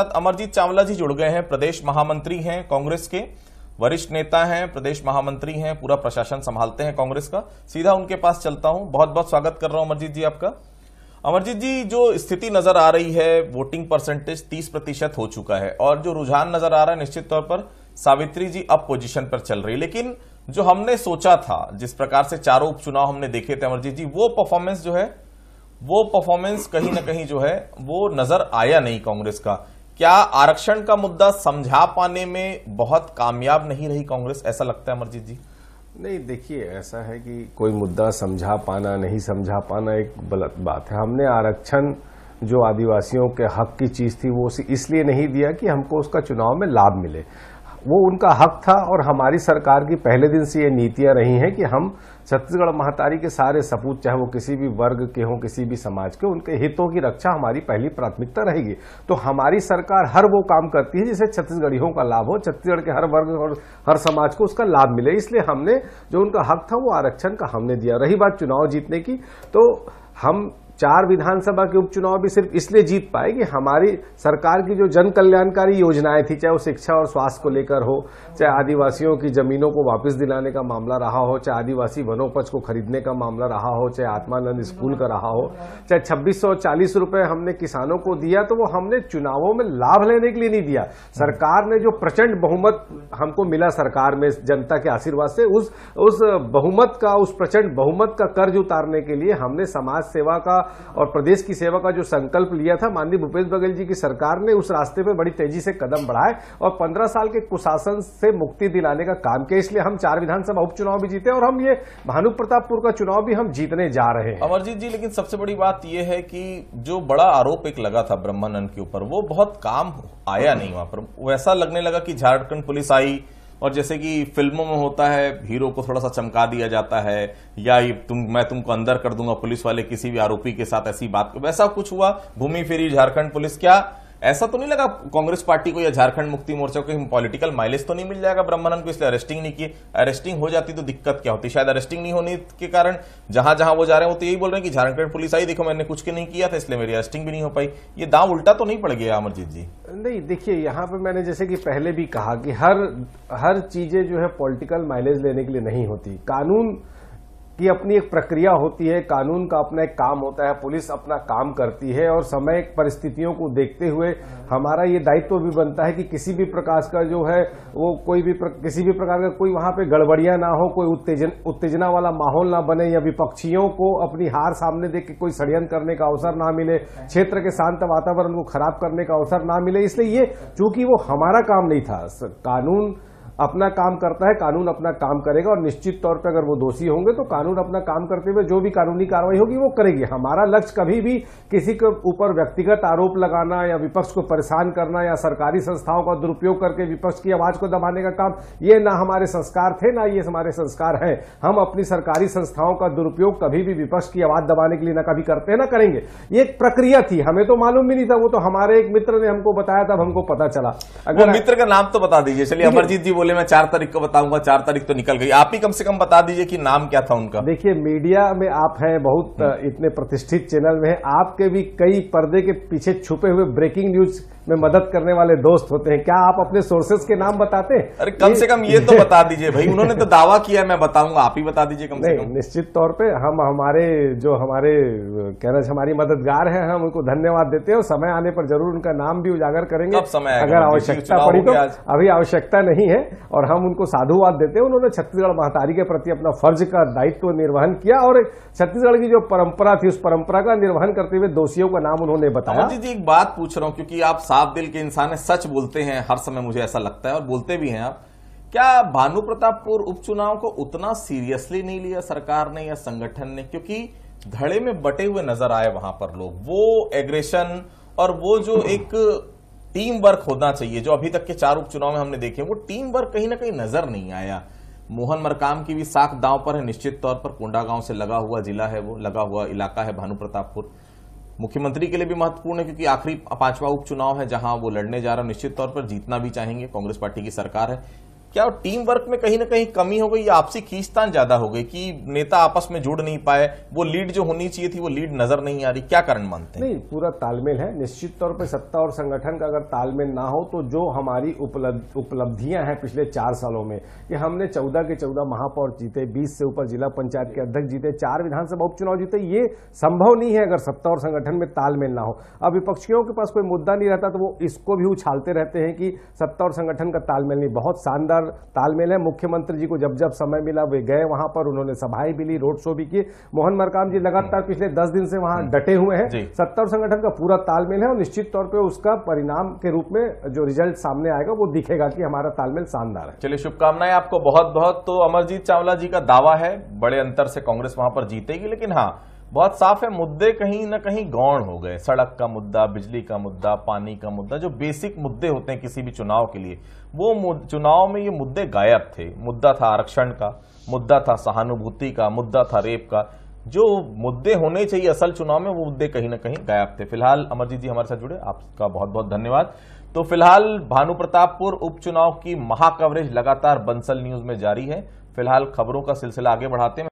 साथ अमरजीत चावला जी जुड़ गए हैं प्रदेश महामंत्री हैं कांग्रेस के वरिष्ठ नेता हैं प्रदेश महामंत्री हैं पूरा प्रशासन संभालते हैं कांग्रेस का सीधा उनके पास चलता हूं बहुत बहुत स्वागत कर रहा हूं अमरजीत जी आपका अमरजीत जी जो स्थिति नजर आ रही है वोटिंग परसेंटेज तीस प्रतिशत हो चुका है और जो रुझान नजर आ रहा है निश्चित तौर पर सावित्री जी अब पोजिशन पर चल रही है लेकिन जो हमने सोचा था जिस प्रकार से चारों उपचुनाव हमने देखे थे अमरजीत जी वो परफॉर्मेंस जो है वो परफॉर्मेंस कहीं ना कहीं जो है वो नजर आया नहीं कांग्रेस का क्या आरक्षण का मुद्दा समझा पाने में बहुत कामयाब नहीं रही कांग्रेस ऐसा लगता है अमरजीत जी नहीं देखिए ऐसा है कि कोई मुद्दा समझा पाना नहीं समझा पाना एक गलत बात है हमने आरक्षण जो आदिवासियों के हक की चीज थी वो इसलिए नहीं दिया कि हमको उसका चुनाव में लाभ मिले वो उनका हक था और हमारी सरकार की पहले दिन से ये नीतियां रही हैं कि हम छत्तीसगढ़ महातारी के सारे सपूत चाहे वो किसी भी वर्ग के हों किसी भी समाज के उनके हितों की रक्षा हमारी पहली प्राथमिकता रहेगी तो हमारी सरकार हर वो काम करती है जिसे छत्तीसगढ़ियों का लाभ हो छत्तीसगढ़ के हर वर्ग और हर समाज को उसका लाभ मिले इसलिए हमने जो उनका हक था वो आरक्षण का हमने दिया रही बात चुनाव जीतने की तो हम चार विधानसभा के उपचुनाव भी सिर्फ इसलिए जीत पाए कि हमारी सरकार की जो जन कल्याणकारी योजनाएं थी चाहे वो शिक्षा और स्वास्थ्य को लेकर हो चाहे आदिवासियों की जमीनों को वापस दिलाने का मामला रहा हो चाहे आदिवासी वनोपज को खरीदने का मामला रहा हो चाहे आत्मानंद स्कूल का रहा हो चाहे छब्बीस सौ चालीस हमने किसानों को दिया तो वो हमने चुनावों में लाभ लेने के लिए नहीं दिया सरकार ने जो प्रचंड बहुमत हमको मिला सरकार में जनता के आशीर्वाद से उस उस बहुमत का उस प्रचंड बहुमत का कर्ज उतारने के लिए हमने समाज सेवा का और प्रदेश की सेवा का जो संकल्प लिया था माननीय भूपेश बघेल जी की सरकार ने उस रास्ते पर बड़ी तेजी से कदम बढ़ाए और पंद्रह साल के कुशासन से मुक्ति दिलाने का काम किया इसलिए हम चार विधानसभा उपचुनाव भी जीते और हम ये भानु प्रतापपुर का चुनाव भी हम जीतने जा रहे हैं अमरजीत जी लेकिन सबसे बड़ी बात यह है कि जो बड़ा आरोप एक लगा था ब्रह्मानंद के ऊपर वो बहुत काम आया नहीं वहां पर वैसा लगने लगा कि झारखंड पुलिस आई और जैसे कि फिल्मों में होता है हीरो को थोड़ा सा चमका दिया जाता है या ये तुम मैं तुमको अंदर कर दूंगा पुलिस वाले किसी भी आरोपी के साथ ऐसी बात वैसा कुछ हुआ भूमि फेरी झारखंड पुलिस क्या ऐसा तो नहीं लगा कांग्रेस पार्टी को या झारखंड मुक्ति मोर्चा को पॉलिटिकल माइलेज तो नहीं मिल जाएगा ब्रह्मानंद को इसलिए अरेस्टिंग नहीं किए अरेस्टिंग हो जाती तो दिक्कत क्या होती शायद अरेस्टिंग नहीं होने के कारण जहां जहां वो जा रहे हैं वो तो यही बोल रहे हैं कि झारखंड पुलिस आई देखो मैंने कुछ के नहीं किया था इसलिए मेरी अरेस्टिंग भी नहीं हो पाई ये दाव उल्टा तो नहीं पड़ गया अमरजीत जी नहीं देखिए यहाँ पर मैंने जैसे कि पहले भी कहा कि हर हर चीजें जो है पॉलिटिकल माइलेज लेने के लिए नहीं होती कानून की अपनी एक प्रक्रिया होती है कानून का अपना एक काम होता है पुलिस अपना काम करती है और समय परिस्थितियों को देखते हुए हमारा ये दायित्व तो भी बनता है कि किसी भी प्रकार का जो है वो कोई भी प्र, किसी भी प्रकार का कोई वहां पे गड़बड़ियां ना हो कोई उत्तेजन उत्तेजना वाला माहौल ना बने या विपक्षियों को अपनी हार सामने देख के कोई षडयंत्र करने का अवसर ना मिले क्षेत्र के शांत वातावरण को खराब करने का अवसर ना मिले इसलिए ये चूंकि वो हमारा काम नहीं था कानून अपना काम करता है कानून अपना काम करेगा और निश्चित तौर पर अगर वो दोषी होंगे तो कानून अपना काम करते हुए जो भी कानूनी कार्रवाई होगी वो करेगी हमारा लक्ष्य कभी भी किसी के ऊपर व्यक्तिगत आरोप लगाना या विपक्ष को परेशान करना या सरकारी संस्थाओं का दुरुपयोग करके विपक्ष की आवाज को दबाने का काम ये ना हमारे संस्कार थे ना ये हमारे संस्कार है हम अपनी सरकारी संस्थाओं का दुरुपयोग कभी भी विपक्ष की आवाज दबाने के लिए ना कभी करते ना करेंगे ये एक प्रक्रिया थी हमें तो मालूम भी नहीं था वो तो हमारे एक मित्र ने हमको बताया तब हमको पता चला अगर मित्र का नाम तो बता दीजिए चलिए अमरजीत जी बोले बोले मैं चार तारीख को बताऊंगा चार तारीख तो निकल गई आप ही कम से कम बता दीजिए कि नाम क्या था उनका देखिए मीडिया में आप हैं बहुत हम्म। इतने प्रतिष्ठित चैनल में हैं आपके भी कई पर्दे के पीछे छुपे हुए ब्रेकिंग न्यूज में मदद करने वाले दोस्त होते हैं क्या आप अपने सोर्सेज के नाम बताते हैं अरे कम से कम ये तो बता दीजिए भाई उन्होंने तो दावा किया मैं बताऊंगा आप ही बता दीजिए कम से कम निश्चित तौर पे हम हमारे जो हमारे कहना हमारी मददगार हैं हम उनको धन्यवाद देते हैं समय आने पर जरूर उनका नाम भी उजागर करेंगे अगर हाँ, आवश्यकता पड़ी तो अभी आवश्यकता नहीं है और हम उनको साधुवाद देते हैं उन्होंने छत्तीसगढ़ महातारी के प्रति अपना फर्ज का दायित्व निर्वहन किया और छत्तीसगढ़ की जो परंपरा थी उस परंपरा का निर्वहन करते हुए दोषियों का नाम उन्होंने बताया जी जी एक बात पूछ रहा हूँ क्योंकि आप साफ दिल के इंसान है सच बोलते हैं हर समय मुझे ऐसा लगता है और बोलते भी हैं आप क्या भानु प्रतापपुर उपचुनाव को उतना सीरियसली नहीं लिया सरकार ने या संगठन ने क्योंकि धड़े में बटे हुए नजर आए वहां पर लोग वो एग्रेशन और वो जो एक टीम वर्क होना चाहिए जो अभी तक के चार उपचुनाव में हमने देखे वो टीम वर्क कहीं ना कहीं नजर नहीं आया मोहन मरकाम की भी साख दांव पर है निश्चित तौर पर कोंडा गांव से लगा हुआ जिला है वो लगा हुआ इलाका है भानु प्रतापपुर मुख्यमंत्री के लिए भी महत्वपूर्ण है क्योंकि आखिरी पांचवा उपचुनाव है जहां वो लड़ने जा रहा निश्चित तौर पर जीतना भी चाहेंगे कांग्रेस पार्टी की सरकार है क्या टीम वर्क में कहीं ना कहीं कमी हो गई या आपसी खींचतान ज्यादा हो गई कि नेता आपस में जुड़ नहीं पाए वो लीड जो होनी चाहिए थी वो लीड नजर नहीं आ रही क्या कारण मानते हैं नहीं पूरा तालमेल है निश्चित तौर पर सत्ता और संगठन का अगर तालमेल ना हो तो जो हमारी उपलब्धियां हैं पिछले चार सालों में कि हमने चौदह के चौदह महापौर जीते बीस से ऊपर जिला पंचायत के अध्यक्ष जीते चार विधानसभा उपचुनाव जीते ये संभव नहीं है अगर सत्ता और संगठन में तालमेल ना हो अब विपक्षियों के पास कोई मुद्दा नहीं रहता तो वो इसको भी उछालते रहते हैं कि सत्ता और संगठन का तालमेल नहीं बहुत शानदार पर तालमेल है मुख्यमंत्री जी को जब जब समय मिला वे गए वहां पर उन्होंने सभाएं भी ली रोड शो भी किए मोहन मरकाम जी लगातार पिछले दस दिन से वहां डटे हुए हैं सत्तर संगठन का पूरा तालमेल है और निश्चित तौर पर उसका परिणाम के रूप में जो रिजल्ट सामने आएगा वो दिखेगा कि हमारा तालमेल शानदार है चलिए शुभकामनाएं आपको बहुत बहुत तो अमरजीत चावला जी का दावा है बड़े अंतर से कांग्रेस वहां पर जीतेगी लेकिन हाँ बहुत साफ है मुद्दे कहीं ना कहीं गौण हो गए सड़क का मुद्दा बिजली का मुद्दा पानी का मुद्दा जो बेसिक मुद्दे होते हैं किसी भी चुनाव के लिए वो चुनाव में ये मुद्दे गायब थे मुद्दा था आरक्षण का मुद्दा था सहानुभूति का मुद्दा था रेप का जो मुद्दे होने चाहिए असल चुनाव में वो मुद्दे कहीं ना कहीं गायब थे फिलहाल अमरजीत जी हमारे साथ जुड़े आपका बहुत बहुत धन्यवाद तो फिलहाल भानु प्रतापपुर उपचुनाव की महाकवरेज लगातार बंसल न्यूज में जारी है फिलहाल खबरों का सिलसिला आगे बढ़ाते हैं